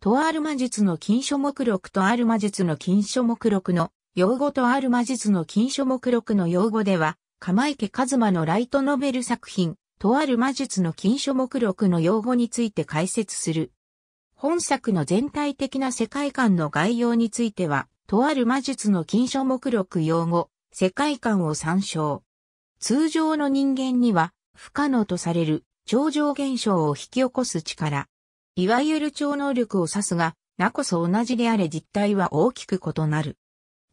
とある魔術の禁書目録とある魔術の禁書目録の用語とある魔術の禁書目録の用語では、釜池一馬のライトノベル作品、とある魔術の禁書目録の用語について解説する。本作の全体的な世界観の概要については、とある魔術の禁書目録用語、世界観を参照。通常の人間には不可能とされる超常現象を引き起こす力、いわゆる超能力を指すが、なこそ同じであれ実態は大きく異なる。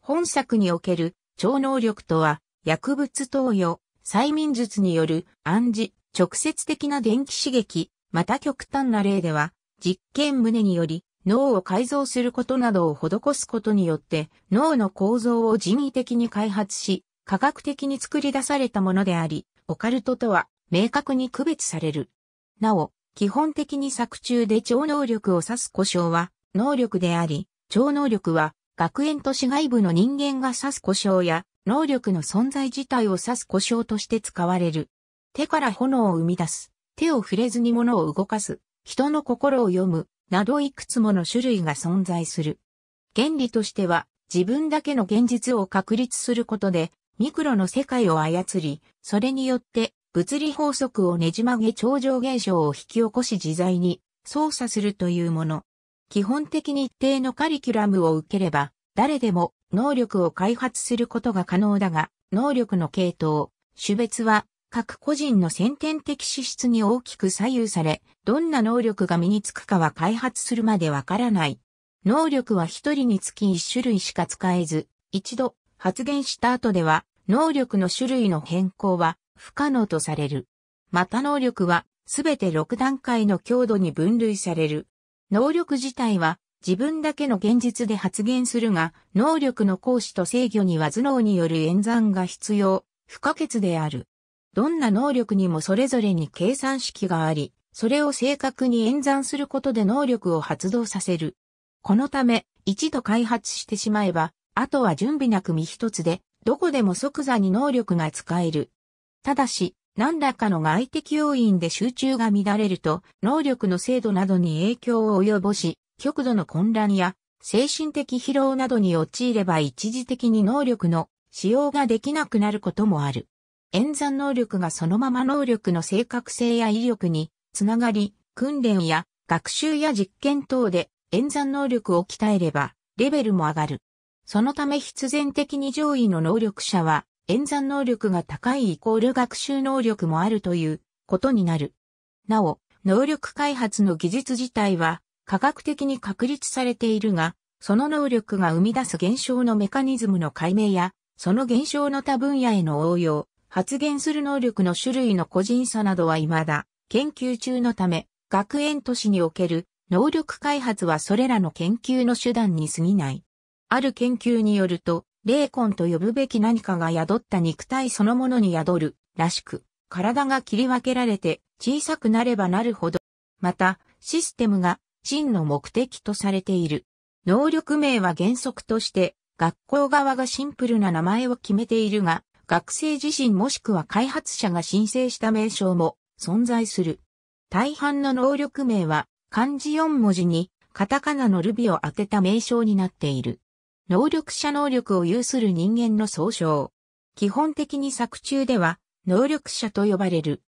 本作における超能力とは、薬物投与、催眠術による暗示、直接的な電気刺激、また極端な例では、実験胸により脳を改造することなどを施すことによって脳の構造を人為的に開発し、科学的に作り出されたものであり、オカルトとは明確に区別される。なお、基本的に作中で超能力を指す故障は、能力であり、超能力は、学園都市外部の人間が指す故障や、能力の存在自体を指す故障として使われる。手から炎を生み出す、手を触れずに物を動かす、人の心を読む、などいくつもの種類が存在する。原理としては、自分だけの現実を確立することで、ミクロの世界を操り、それによって物理法則をねじ曲げ超常現象を引き起こし自在に操作するというもの。基本的に一定のカリキュラムを受ければ、誰でも能力を開発することが可能だが、能力の系統、種別は各個人の先天的資質に大きく左右され、どんな能力が身につくかは開発するまでわからない。能力は一人につき一種類しか使えず、一度発言した後では能力の種類の変更は不可能とされる。また能力はすべて6段階の強度に分類される。能力自体は自分だけの現実で発言するが、能力の行使と制御には頭脳による演算が必要、不可欠である。どんな能力にもそれぞれに計算式があり、それを正確に演算することで能力を発動させる。このため、一度開発してしまえば、あとは準備なく身一つで、どこでも即座に能力が使える。ただし、何らかの外的要因で集中が乱れると、能力の精度などに影響を及ぼし、極度の混乱や精神的疲労などに陥れば一時的に能力の使用ができなくなることもある。演算能力がそのまま能力の正確性や威力につながり、訓練や学習や実験等で演算能力を鍛えればレベルも上がる。そのため必然的に上位の能力者は演算能力が高いイコール学習能力もあるということになる。なお、能力開発の技術自体は科学的に確立されているが、その能力が生み出す現象のメカニズムの解明や、その現象の他分野への応用、発言する能力の種類の個人差などは未だ研究中のため、学園都市における能力開発はそれらの研究の手段に過ぎない。ある研究によると、霊魂と呼ぶべき何かが宿った肉体そのものに宿る、らしく、体が切り分けられて小さくなればなるほど、また、システムが真の目的とされている。能力名は原則として、学校側がシンプルな名前を決めているが、学生自身もしくは開発者が申請した名称も存在する。大半の能力名は漢字4文字にカタカナのルビを当てた名称になっている。能力者能力を有する人間の総称。基本的に作中では、能力者と呼ばれる。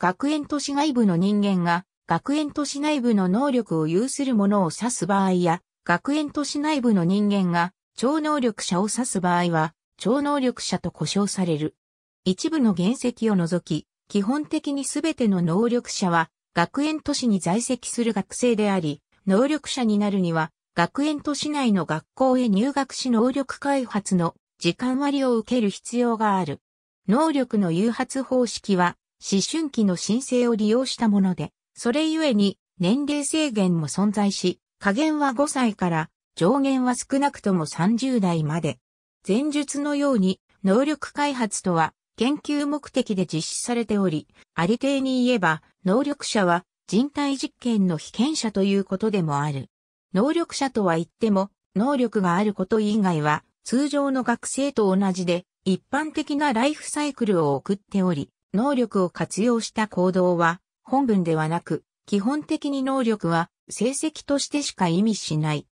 学園都市外部の人間が、学園都市内部の能力を有する者を指す場合や、学園都市内部の人間が、超能力者を指す場合は、超能力者と呼称される。一部の原石を除き、基本的にすべての能力者は、学園都市に在籍する学生であり、能力者になるには、学園都市内の学校へ入学し能力開発の時間割を受ける必要がある。能力の誘発方式は、思春期の申請を利用したもので、それゆえに年齢制限も存在し、下限は5歳から上限は少なくとも30代まで。前述のように能力開発とは研究目的で実施されており、ありていに言えば能力者は人体実験の被験者ということでもある。能力者とは言っても、能力があること以外は、通常の学生と同じで、一般的なライフサイクルを送っており、能力を活用した行動は、本文ではなく、基本的に能力は、成績としてしか意味しない。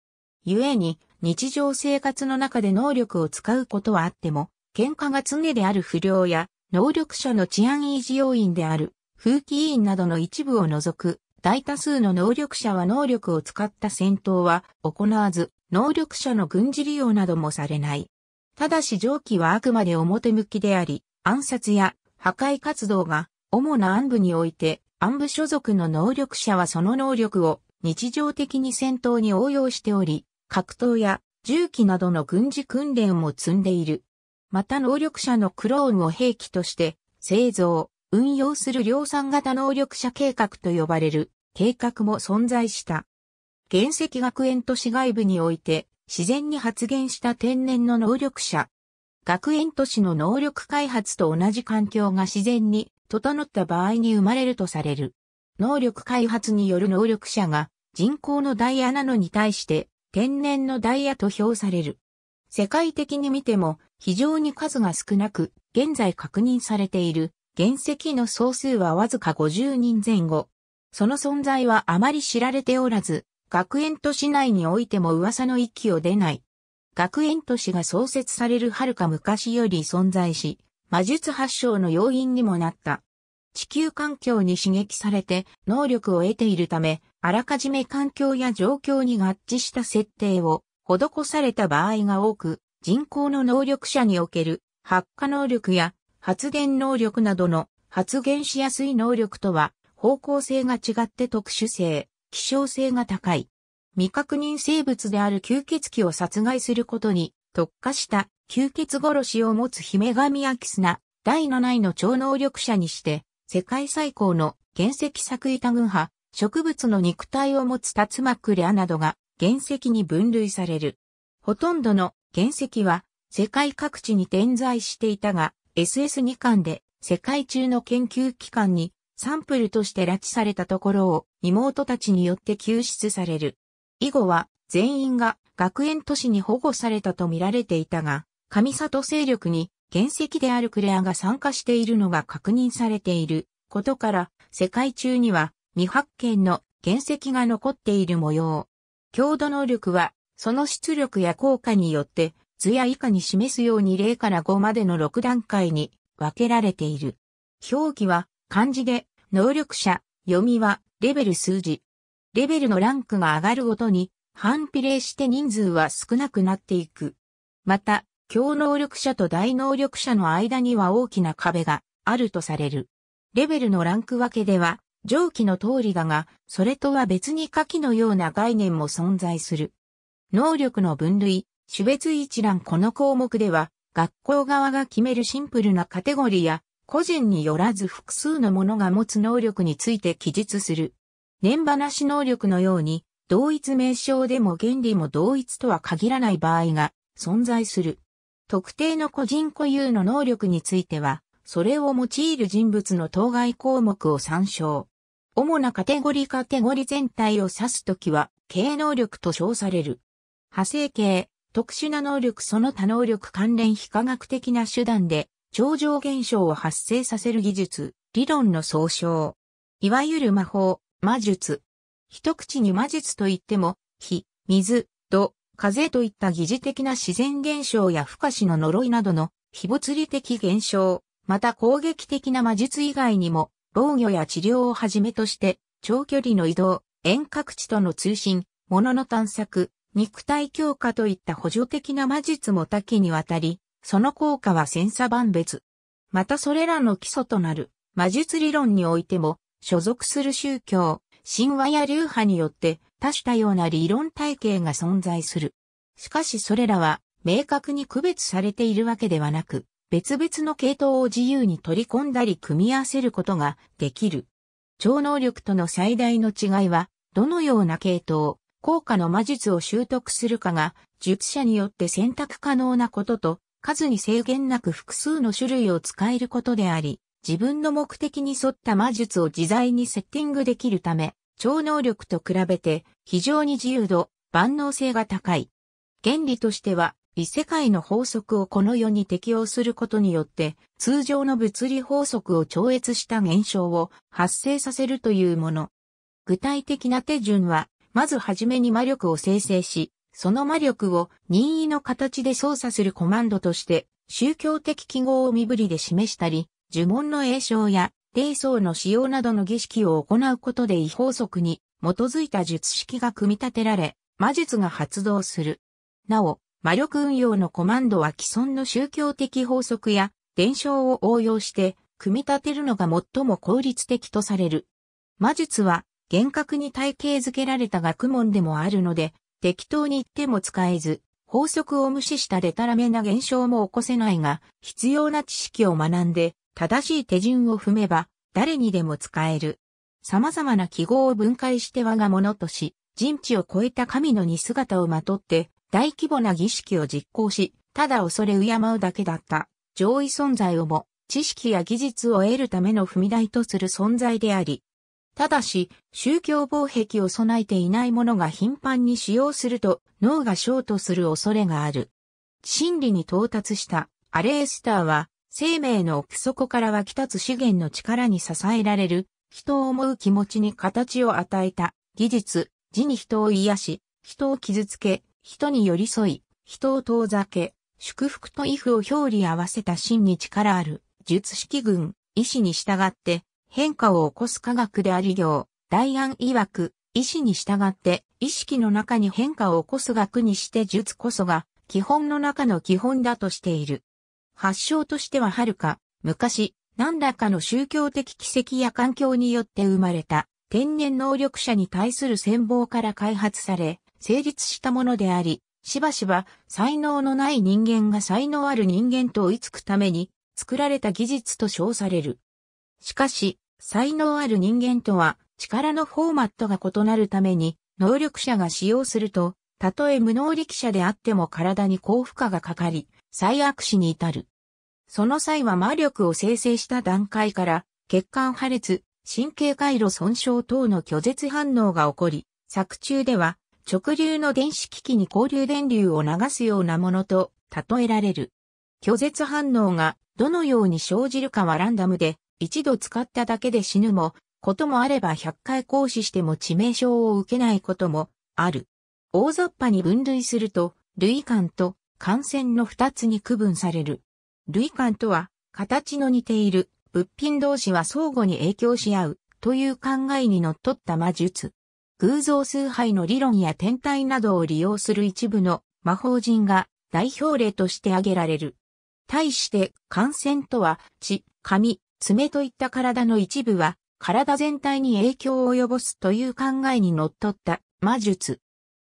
故に、日常生活の中で能力を使うことはあっても、喧嘩が常である不良や、能力者の治安維持要員である、風紀委員などの一部を除く、大多数の能力者は能力を使った戦闘は行わず、能力者の軍事利用などもされない。ただし上記はあくまで表向きであり、暗殺や破壊活動が主な暗部において、暗部所属の能力者はその能力を日常的に戦闘に応用しており、格闘や銃器などの軍事訓練も積んでいる。また能力者のクローンを兵器として製造、運用する量産型能力者計画と呼ばれる計画も存在した。原石学園都市外部において自然に発現した天然の能力者。学園都市の能力開発と同じ環境が自然に整った場合に生まれるとされる。能力開発による能力者が人工のダイヤなのに対して天然のダイヤと評される。世界的に見ても非常に数が少なく現在確認されている原石の総数はわずか50人前後。その存在はあまり知られておらず、学園都市内においても噂の域を出ない。学園都市が創設される遥か昔より存在し、魔術発祥の要因にもなった。地球環境に刺激されて能力を得ているため、あらかじめ環境や状況に合致した設定を施された場合が多く、人口の能力者における発火能力や発電能力などの発現しやすい能力とは方向性が違って特殊性、希少性が高い。未確認生物である吸血鬼を殺害することに特化した吸血殺しを持つ姫神アキスナ第7位の超能力者にして世界最高の原石作板群派、植物の肉体を持つ竜巻レアなどが原石に分類される。ほとんどの原石は世界各地に点在していたが、SS2 巻で世界中の研究機関にサンプルとして拉致されたところを妹たちによって救出される。以後は全員が学園都市に保護されたと見られていたが、上里勢力に原石であるクレアが参加しているのが確認されていることから、世界中には未発見の原石が残っている模様。強度能力は、その出力や効果によって図や以下に示すように0から5までの6段階に分けられている。表記は漢字で、能力者、読みはレベル数字。レベルのランクが上がるごとに、反比例して人数は少なくなっていく。また、強能力者と大能力者の間には大きな壁があるとされる。レベルのランク分けでは、上記の通りだが、それとは別に下記のような概念も存在する。能力の分類、種別一覧この項目では、学校側が決めるシンプルなカテゴリーや、個人によらず複数のものが持つ能力について記述する。年話能力のように、同一名称でも原理も同一とは限らない場合が存在する。特定の個人固有の能力については、それを用いる人物の当該項目を参照。主なカテゴリカテゴリ全体を指すときは、営能力と称される。派生形、特殊な能力その他能力関連非科学的な手段で、超常現象を発生させる技術、理論の総称。いわゆる魔法、魔術。一口に魔術といっても、火、水、土、風といった疑似的な自然現象や不可視の呪いなどの非物理的現象、また攻撃的な魔術以外にも、防御や治療をはじめとして、長距離の移動、遠隔地との通信、物の探索、肉体強化といった補助的な魔術も多岐にわたり、その効果は千差万別。またそれらの基礎となる魔術理論においても、所属する宗教、神話や流派によって多種多様な理論体系が存在する。しかしそれらは明確に区別されているわけではなく、別々の系統を自由に取り込んだり組み合わせることができる。超能力との最大の違いは、どのような系統、効果の魔術を習得するかが、術者によって選択可能なことと、数に制限なく複数の種類を使えることであり、自分の目的に沿った魔術を自在にセッティングできるため、超能力と比べて非常に自由度、万能性が高い。原理としては、異世界の法則をこの世に適用することによって、通常の物理法則を超越した現象を発生させるというもの。具体的な手順は、まずはじめに魔力を生成し、その魔力を任意の形で操作するコマンドとして、宗教的記号を身振りで示したり、呪文の栄唱や、霊層の使用などの儀式を行うことで違法則に基づいた術式が組み立てられ、魔術が発動する。なお、魔力運用のコマンドは既存の宗教的法則や伝承を応用して組み立てるのが最も効率的とされる。魔術は厳格に体系づけられた学問でもあるので、適当に言っても使えず、法則を無視したデタラメな現象も起こせないが、必要な知識を学んで、正しい手順を踏めば、誰にでも使える。様々な記号を分解して我が物とし、人知を超えた神の似姿をまとって、大規模な儀式を実行し、ただ恐れ敬うだけだった、上位存在をも、知識や技術を得るための踏み台とする存在であり、ただし、宗教防壁を備えていないものが頻繁に使用すると脳がショートする恐れがある。真理に到達したアレースターは、生命の奥底から湧き立つ資源の力に支えられる、人を思う気持ちに形を与えた、技術、字に人を癒し、人を傷つけ、人に寄り添い、人を遠ざけ、祝福と畏怖を表裏合わせた真に力ある、術式群、意志に従って、変化を起こす科学であり行、大安曰く、意志に従って意識の中に変化を起こす学にして術こそが基本の中の基本だとしている。発祥としてははるか、昔、何らかの宗教的奇跡や環境によって生まれた天然能力者に対する戦望から開発され、成立したものであり、しばしば才能のない人間が才能ある人間と追いつくために作られた技術と称される。しかし、才能ある人間とは力のフォーマットが異なるために、能力者が使用すると、たとえ無能力者であっても体に高負荷がかかり、最悪死に至る。その際は魔力を生成した段階から、血管破裂、神経回路損傷等の拒絶反応が起こり、作中では直流の電子機器に交流電流を流すようなものと例えられる。拒絶反応がどのように生じるかはランダムで一度使っただけで死ぬも、こともあれば100回行使しても致命傷を受けないこともある。大雑把に分類すると、類感と感染の二つに区分される。類感とは、形の似ている物品同士は相互に影響し合うという考えにのっとった魔術。偶像崇拝の理論や天体などを利用する一部の魔法人が代表例として挙げられる。対して、感染とは、血、神、爪といった体の一部は、体全体に影響を及ぼすという考えにのっとった魔術。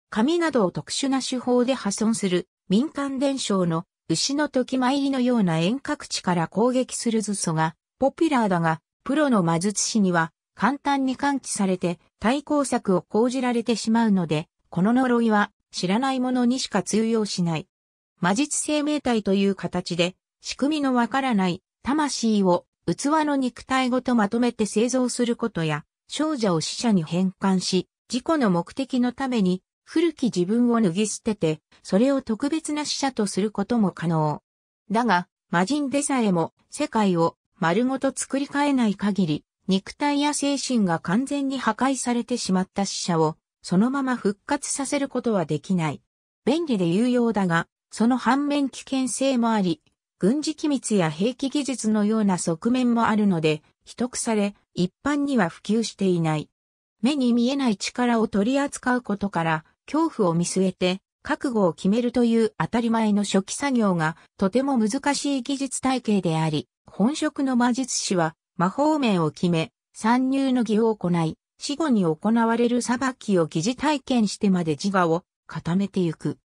紙などを特殊な手法で破損する民間伝承の牛の時参りのような遠隔地から攻撃する図素がポピュラーだが、プロの魔術師には簡単に感知されて対抗策を講じられてしまうので、この呪いは知らない者にしか通用しない。魔術生命体という形で仕組みのわからない魂を器の肉体ごとまとめて製造することや、少女を死者に返還し、事故の目的のために、古き自分を脱ぎ捨てて、それを特別な死者とすることも可能。だが、魔人でさえも世界を丸ごと作り変えない限り、肉体や精神が完全に破壊されてしまった死者を、そのまま復活させることはできない。便利で有用だが、その反面危険性もあり、軍事機密や兵器技術のような側面もあるので、秘匿され、一般には普及していない。目に見えない力を取り扱うことから、恐怖を見据えて、覚悟を決めるという当たり前の初期作業がとても難しい技術体系であり、本職の魔術師は魔法面を決め、参入の儀を行い、死後に行われる裁きを疑似体験してまで自我を固めてゆく。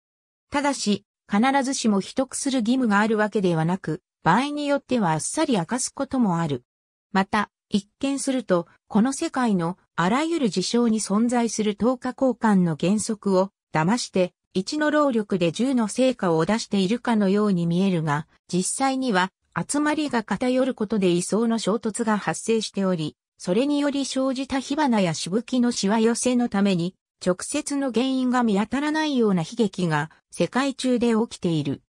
ただし、必ずしも秘匿する義務があるわけではなく、場合によってはあっさり明かすこともある。また、一見すると、この世界のあらゆる事象に存在する等価交換の原則を騙して、一の労力で10の成果を出しているかのように見えるが、実際には集まりが偏ることで位相の衝突が発生しており、それにより生じた火花やしぶきのしわ寄せのために、直接の原因が見当たらないような悲劇が世界中で起きている。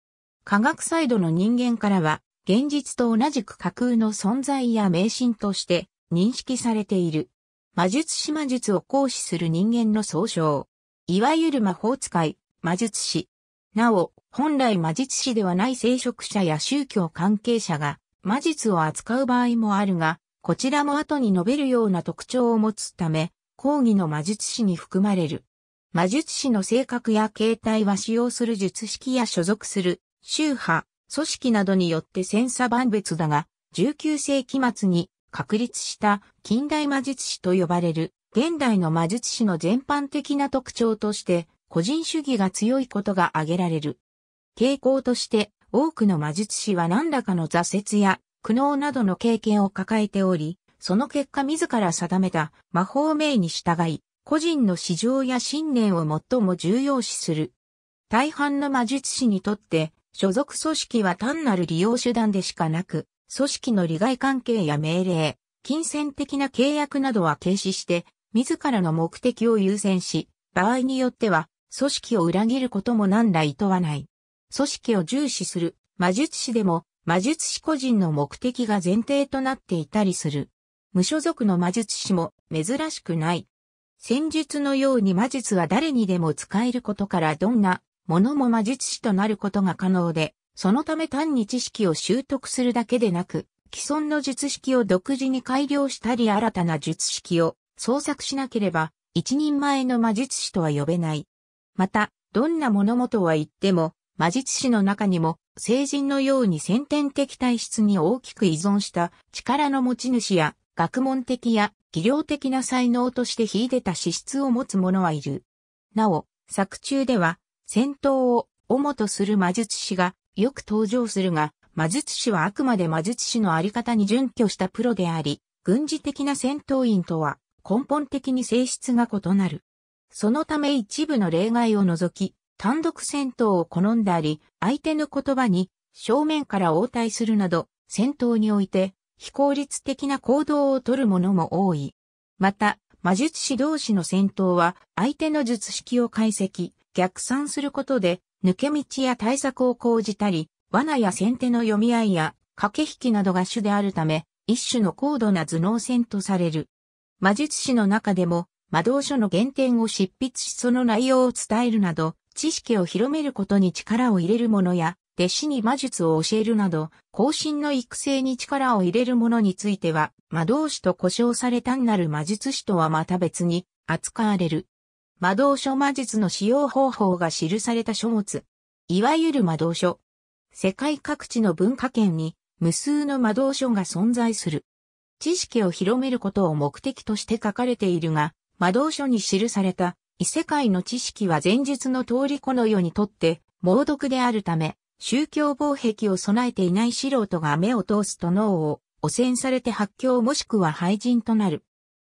科学サイドの人間からは、現実と同じく架空の存在や迷信として認識されている。魔術師魔術を行使する人間の総称。いわゆる魔法使い、魔術師。なお、本来魔術師ではない聖職者や宗教関係者が魔術を扱う場合もあるが、こちらも後に述べるような特徴を持つため、講義の魔術師に含まれる。魔術師の性格や形態は使用する術式や所属する宗派、組織などによって千差万別だが、19世紀末に確立した近代魔術師と呼ばれる現代の魔術師の全般的な特徴として個人主義が強いことが挙げられる。傾向として多くの魔術師は何らかの挫折や苦悩などの経験を抱えており、その結果自ら定めた魔法名に従い、個人の市場や信念を最も重要視する。大半の魔術師にとって、所属組織は単なる利用手段でしかなく、組織の利害関係や命令、金銭的な契約などは軽視して、自らの目的を優先し、場合によっては、組織を裏切ることも何ら厭わない。組織を重視する魔術師でも、魔術師個人の目的が前提となっていたりする。無所属の魔術師も珍しくない。戦術のように魔術は誰にでも使えることからどんなものも魔術師となることが可能で、そのため単に知識を習得するだけでなく、既存の術式を独自に改良したり新たな術式を創作しなければ、一人前の魔術師とは呼べない。また、どんな物事は言っても、魔術師の中にも、成人のように先天的体質に大きく依存した力の持ち主や学問的や技量的な才能として秀でた資質を持つ者はいる。なお、作中では、戦闘を主とする魔術師がよく登場するが、魔術師はあくまで魔術師のあり方に準拠したプロであり、軍事的な戦闘員とは根本的に性質が異なる。そのため一部の例外を除き、単独戦闘を好んだり、相手の言葉に正面から応対するなど、戦闘において非効率的な行動をとる者も多い。また、魔術師同士の戦闘は相手の術式を解析、逆算することで抜け道や対策を講じたり、罠や先手の読み合いや駆け引きなどが主であるため、一種の高度な頭脳戦とされる。魔術師の中でも、魔導書の原点を執筆しその内容を伝えるなど、知識を広めることに力を入れる者や、弟子に魔術を教えるなど、後進の育成に力を入れる者については、魔導士と呼称され単なる魔術師とはまた別に扱われる。魔導書魔術の使用方法が記された書物。いわゆる魔導書。世界各地の文化圏に無数の魔導書が存在する。知識を広めることを目的として書かれているが、魔導書に記された異世界の知識は前述の通りこの世にとって猛毒であるため、宗教防壁を備えていない素人が目を通すと脳を汚染されて発狂もしくは廃人となる。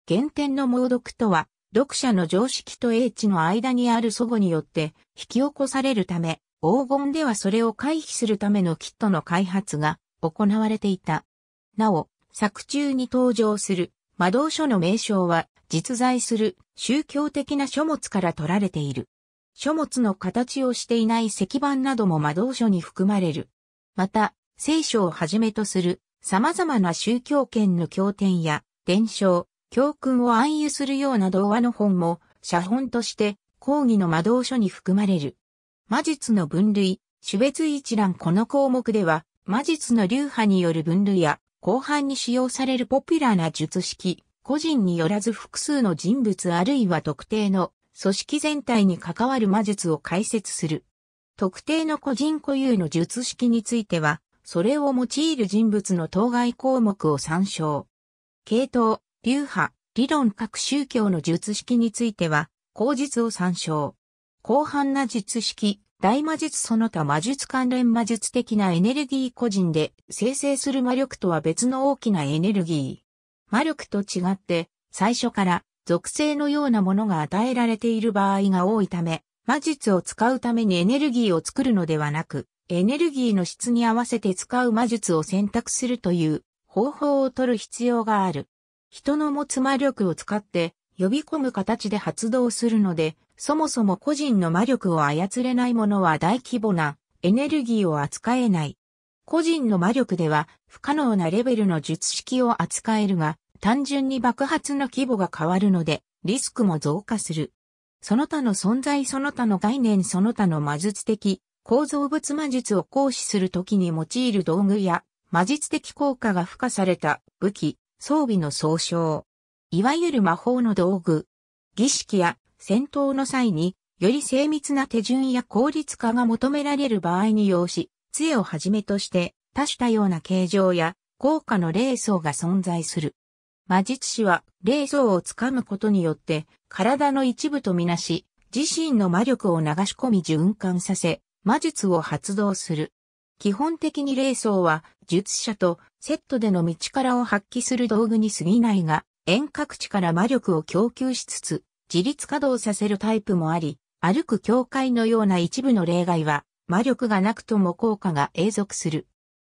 原点の猛毒とは、読者の常識と英知の間にある祖母によって引き起こされるため、黄金ではそれを回避するためのキットの開発が行われていた。なお、作中に登場する魔導書の名称は実在する宗教的な書物から取られている。書物の形をしていない石板なども魔導書に含まれる。また、聖書をはじめとする様々な宗教圏の経典や伝承、教訓を暗喩するような童話の本も写本として講義の魔導書に含まれる。魔術の分類、種別一覧この項目では、魔術の流派による分類や、後半に使用されるポピュラーな術式、個人によらず複数の人物あるいは特定の組織全体に関わる魔術を解説する。特定の個人固有の術式については、それを用いる人物の当該項目を参照。系統、流派、理論各宗教の術式については、口実を参照。広範な術式、大魔術その他魔術関連魔術的なエネルギー個人で生成する魔力とは別の大きなエネルギー。魔力と違って、最初から属性のようなものが与えられている場合が多いため、魔術を使うためにエネルギーを作るのではなく、エネルギーの質に合わせて使う魔術を選択するという方法を取る必要がある。人の持つ魔力を使って呼び込む形で発動するので、そもそも個人の魔力を操れないものは大規模なエネルギーを扱えない。個人の魔力では不可能なレベルの術式を扱えるが、単純に爆発の規模が変わるので、リスクも増加する。その他の存在その他の概念その他の魔術的構造物魔術を行使するときに用いる道具や魔術的効果が付加された武器、装備の総称。いわゆる魔法の道具。儀式や戦闘の際により精密な手順や効率化が求められる場合に要し、杖をはじめとして多種多様な形状や効果の霊層が存在する。魔術師は霊像をつかむことによって体の一部とみなし、自身の魔力を流し込み循環させ、魔術を発動する。基本的に霊層は術者とセットでの道からを発揮する道具に過ぎないが、遠隔地から魔力を供給しつつ、自立稼働させるタイプもあり、歩く境界のような一部の例外は、魔力がなくとも効果が永続する。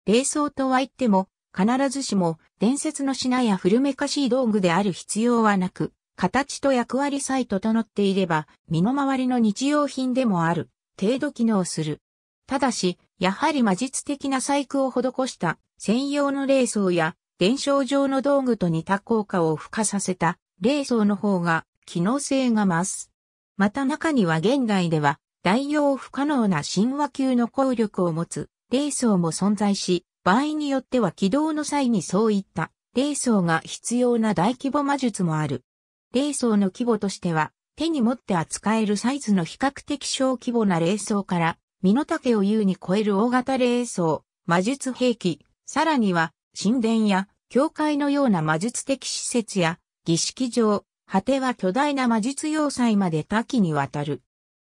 霊装とは言っても、必ずしも伝説の品や古めかしい道具である必要はなく、形と役割さえ整っていれば、身の回りの日用品でもある、程度機能する。ただし、やはり魔術的な細工を施した専用の霊装や伝承上の道具と似た効果を付加させた霊装の方が機能性が増す。また中には現代では代用不可能な神話級の効力を持つ霊装も存在し、場合によっては起動の際にそういった霊層が必要な大規模魔術もある。霊層の規模としては、手に持って扱えるサイズの比較的小規模な霊層から、身の丈を優に超える大型霊層、魔術兵器、さらには、神殿や、教会のような魔術的施設や、儀式場、果ては巨大な魔術要塞まで多岐にわたる。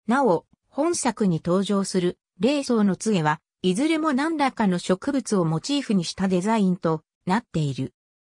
なお、本作に登場する、霊層の杖は、いずれも何らかの植物をモチーフにしたデザインとなっている。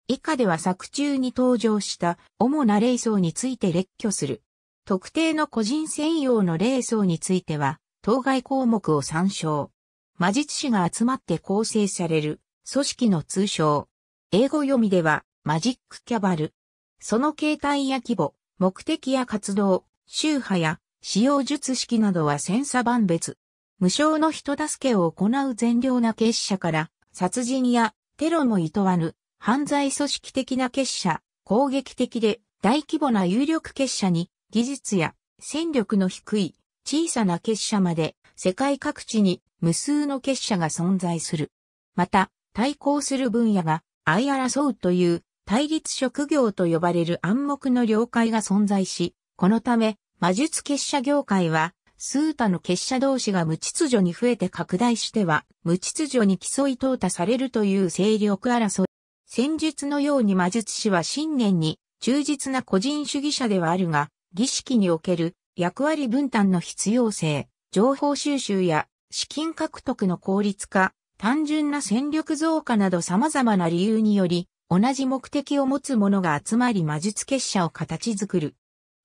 以下では作中に登場した主な霊層について列挙する。特定の個人専用の霊層については、当該項目を参照。魔術師が集まって構成される組織の通称。英語読みではマジックキャバル。その形態や規模、目的や活動、宗派や使用術式などは千差万別。無償の人助けを行う善良な結社から、殺人やテロも厭わぬ、犯罪組織的な結社、攻撃的で大規模な有力結社に、技術や戦力の低い小さな結社まで世界各地に無数の結社が存在する。また、対抗する分野が相争うという対立職業と呼ばれる暗黙の了解が存在し、このため魔術結社業界は数多の結社同士が無秩序に増えて拡大しては、無秩序に競い淘汰されるという勢力争い。戦術のように魔術師は信念に忠実な個人主義者ではあるが、儀式における役割分担の必要性、情報収集や資金獲得の効率化、単純な戦力増加など様々な理由により、同じ目的を持つ者が集まり魔術結社を形作る。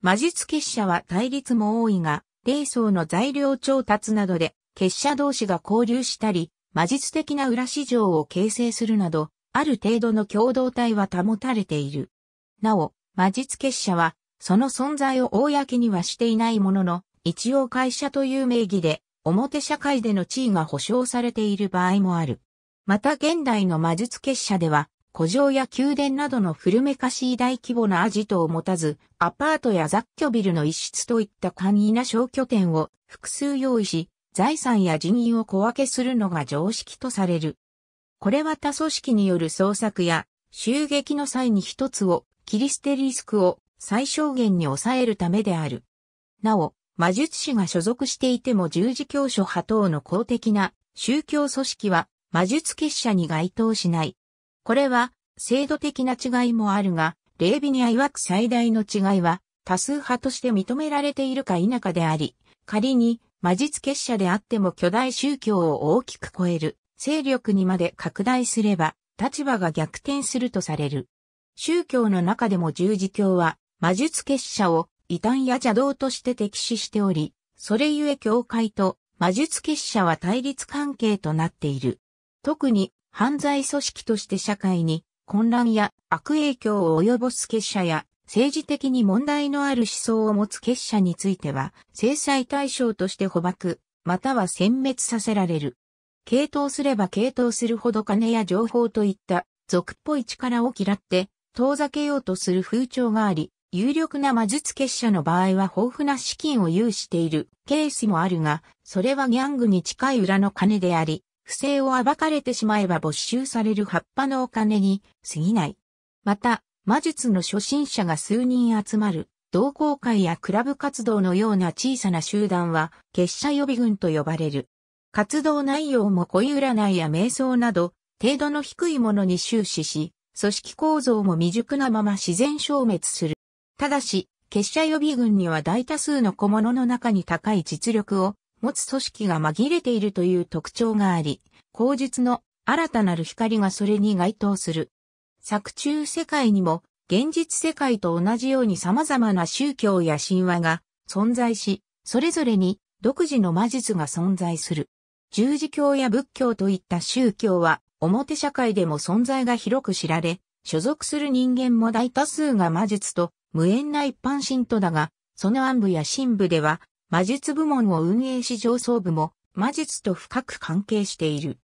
魔術結社は対立も多いが、霊層の材料調達などで、結社同士が交流したり、魔術的な裏市場を形成するなど、ある程度の共同体は保たれている。なお、魔術結社は、その存在を公にはしていないものの、一応会社という名義で、表社会での地位が保障されている場合もある。また現代の魔術結社では、古城や宮殿などの古めかしい大規模なアジトを持たず、アパートや雑居ビルの一室といった簡易な小拠点を複数用意し、財産や人員を小分けするのが常識とされる。これは他組織による捜索や襲撃の際に一つを切り捨てリスクを最小限に抑えるためである。なお、魔術師が所属していても十字教書派等の公的な宗教組織は魔術結社に該当しない。これは制度的な違いもあるが、レービニア曰く最大の違いは多数派として認められているか否かであり、仮に魔術結社であっても巨大宗教を大きく超える勢力にまで拡大すれば立場が逆転するとされる。宗教の中でも十字教は魔術結社を異端や邪道として敵視しており、それゆえ教会と魔術結社は対立関係となっている。特に犯罪組織として社会に混乱や悪影響を及ぼす結社や政治的に問題のある思想を持つ結社については制裁対象として捕獲、または殲滅させられる。傾倒すれば傾倒するほど金や情報といった俗っぽい力を嫌って遠ざけようとする風潮があり、有力な魔術結社の場合は豊富な資金を有しているケースもあるが、それはギャングに近い裏の金であり、不正を暴かれてしまえば没収される葉っぱのお金に過ぎない。また、魔術の初心者が数人集まる、同好会やクラブ活動のような小さな集団は、結社予備軍と呼ばれる。活動内容も恋占いや瞑想など、程度の低いものに終始し、組織構造も未熟なまま自然消滅する。ただし、結社予備軍には大多数の小物の中に高い実力を持つ組織が紛れているという特徴があり、口述の新たなる光がそれに該当する。作中世界にも現実世界と同じように様々な宗教や神話が存在し、それぞれに独自の魔術が存在する。十字教や仏教といった宗教は表社会でも存在が広く知られ、所属する人間も大多数が魔術と無縁な一般信徒だが、その暗部や深部では魔術部門を運営し上層部も魔術と深く関係している。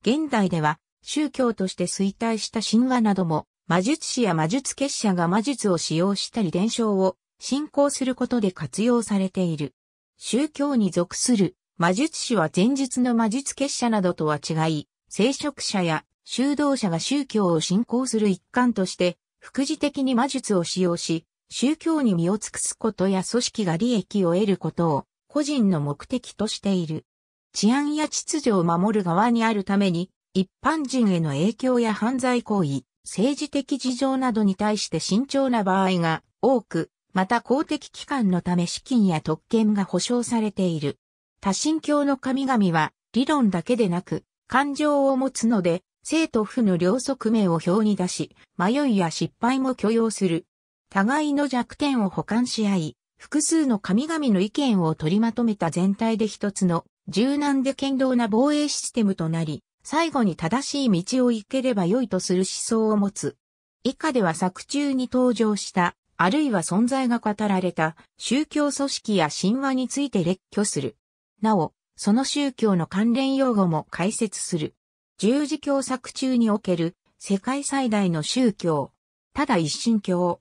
現代では宗教として衰退した神話なども魔術師や魔術結社が魔術を使用したり伝承を信仰することで活用されている。宗教に属する魔術師は前述の魔術結社などとは違い、聖職者や修道者が宗教を信仰する一環として、副次的に魔術を使用し、宗教に身を尽くすことや組織が利益を得ることを個人の目的としている。治安や秩序を守る側にあるために、一般人への影響や犯罪行為、政治的事情などに対して慎重な場合が多く、また公的機関のため資金や特権が保障されている。多神教の神々は理論だけでなく感情を持つので、生と負の両側面を表に出し、迷いや失敗も許容する。互いの弱点を補完し合い、複数の神々の意見を取りまとめた全体で一つの柔軟で堅牢な防衛システムとなり、最後に正しい道を行ければ良いとする思想を持つ。以下では作中に登場した、あるいは存在が語られた宗教組織や神話について列挙する。なお、その宗教の関連用語も解説する。十字教作中における世界最大の宗教。ただ一神教。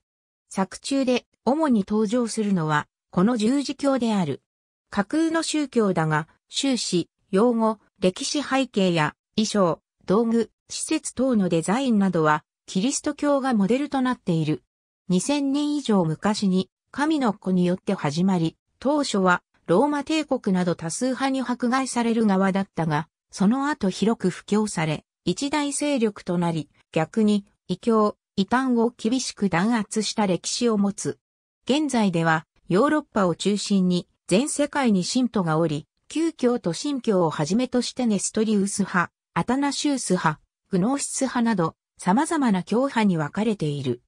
作中で主に登場するのは、この十字教である。架空の宗教だが、終始、用語、歴史背景や、衣装、道具、施設等のデザインなどは、キリスト教がモデルとなっている。2000年以上昔に、神の子によって始まり、当初は、ローマ帝国など多数派に迫害される側だったが、その後広く布教され、一大勢力となり、逆に、異教、異端を厳しく弾圧した歴史を持つ。現在ではヨーロッパを中心に全世界に信徒がおり、旧教と新教をはじめとしてネストリウス派、アタナシウス派、グノーシス派など様々な教派に分かれている。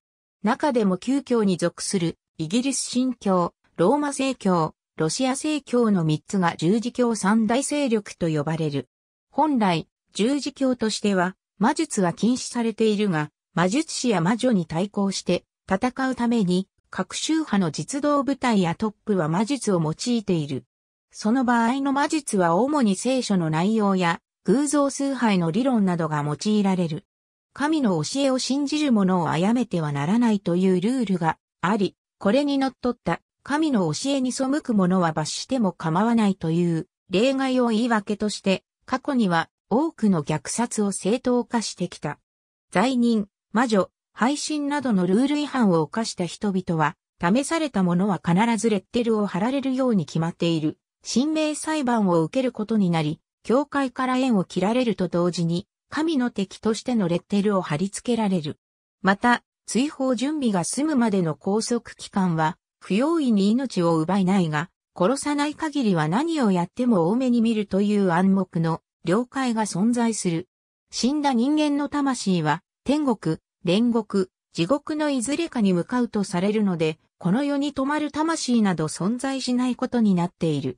中でも旧教に属するイギリス新教、ローマ正教、ロシア正教の3つが十字教三大勢力と呼ばれる。本来、十字教としては魔術は禁止されているが、魔術師や魔女に対抗して戦うために各宗派の実動部隊やトップは魔術を用いている。その場合の魔術は主に聖書の内容や偶像崇拝の理論などが用いられる。神の教えを信じる者を殺めてはならないというルールがあり、これに則っった神の教えに背く者は罰しても構わないという例外を言い訳として、過去には多くの虐殺を正当化してきた。罪人、魔女、配信などのルール違反を犯した人々は、試された者は必ずレッテルを貼られるように決まっている、神明裁判を受けることになり、教会から縁を切られると同時に、神の敵としてのレッテルを貼り付けられる。また、追放準備が済むまでの拘束期間は、不用意に命を奪いないが、殺さない限りは何をやっても多めに見るという暗黙の了解が存在する。死んだ人間の魂は、天国、煉獄、地獄のいずれかに向かうとされるので、この世に泊まる魂など存在しないことになっている。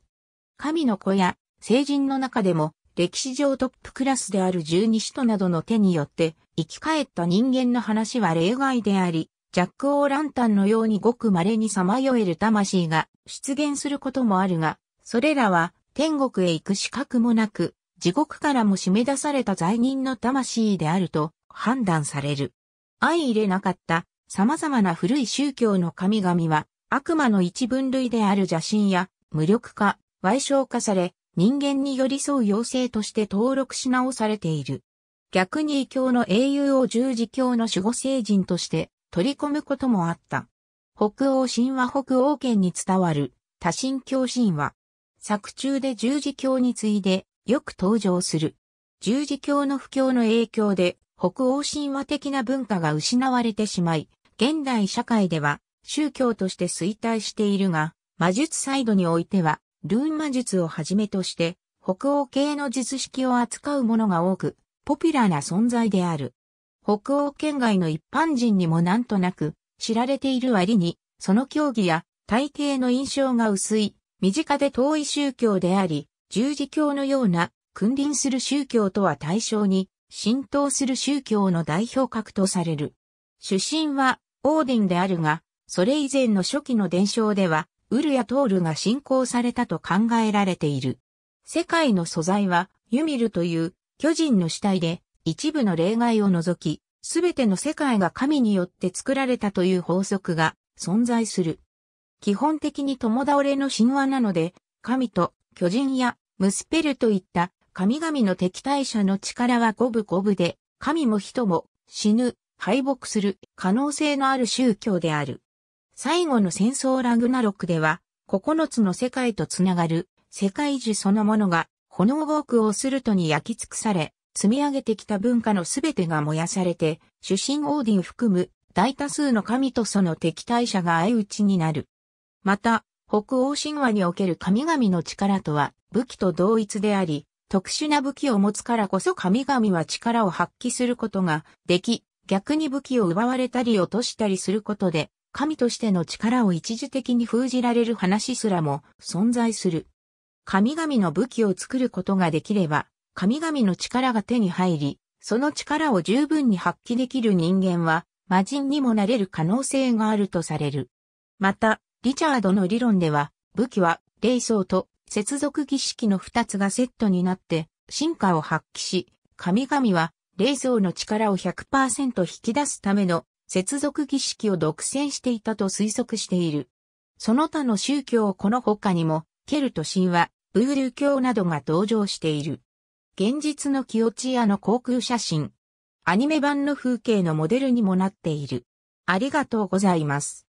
神の子や聖人の中でも歴史上トップクラスである十二使徒などの手によって生き返った人間の話は例外であり、ジャック・オー・ランタンのようにごく稀にさまよえる魂が出現することもあるが、それらは天国へ行く資格もなく、地獄からも締め出された罪人の魂であると判断される。相入れなかった様々な古い宗教の神々は悪魔の一分類である邪神や無力化、歪償化され人間に寄り添う妖精として登録し直されている。逆に異教の英雄を十字教の守護聖人として取り込むこともあった。北欧神話北欧圏に伝わる多神教神話。作中で十字教に次いでよく登場する。十字教の布教の影響で北欧神話的な文化が失われてしまい、現代社会では宗教として衰退しているが、魔術サイドにおいては、ルーン魔術をはじめとして、北欧系の術式を扱うものが多く、ポピュラーな存在である。北欧圏外の一般人にもなんとなく知られている割に、その競技や体系の印象が薄い、身近で遠い宗教であり、十字教のような君臨する宗教とは対象に浸透する宗教の代表格とされる。主神はオーディンであるが、それ以前の初期の伝承では、ウルやトールが信仰されたと考えられている。世界の素材は、ユミルという巨人の死体で、一部の例外を除き、すべての世界が神によって作られたという法則が存在する。基本的に共倒れの神話なので、神と巨人やムスペルといった神々の敵対者の力は五分五分で、神も人も死ぬ、敗北する可能性のある宗教である。最後の戦争ラグナロクでは、9つの世界とつながる世界樹そのものが炎ウォークをするとに焼き尽くされ、積み上げてきた文化のすべてが燃やされて、主神オーディン含む大多数の神とその敵対者が相打ちになる。また、北欧神話における神々の力とは武器と同一であり、特殊な武器を持つからこそ神々は力を発揮することができ、逆に武器を奪われたり落としたりすることで、神としての力を一時的に封じられる話すらも存在する。神々の武器を作ることができれば、神々の力が手に入り、その力を十分に発揮できる人間は、魔人にもなれる可能性があるとされる。また、リチャードの理論では、武器は、霊装と接続儀式の二つがセットになって進化を発揮し、神々は霊像の力を100%引き出すための接続儀式を独占していたと推測している。その他の宗教この他にも、ケルト神話、ブール教などが登場している。現実のキオチアの航空写真。アニメ版の風景のモデルにもなっている。ありがとうございます。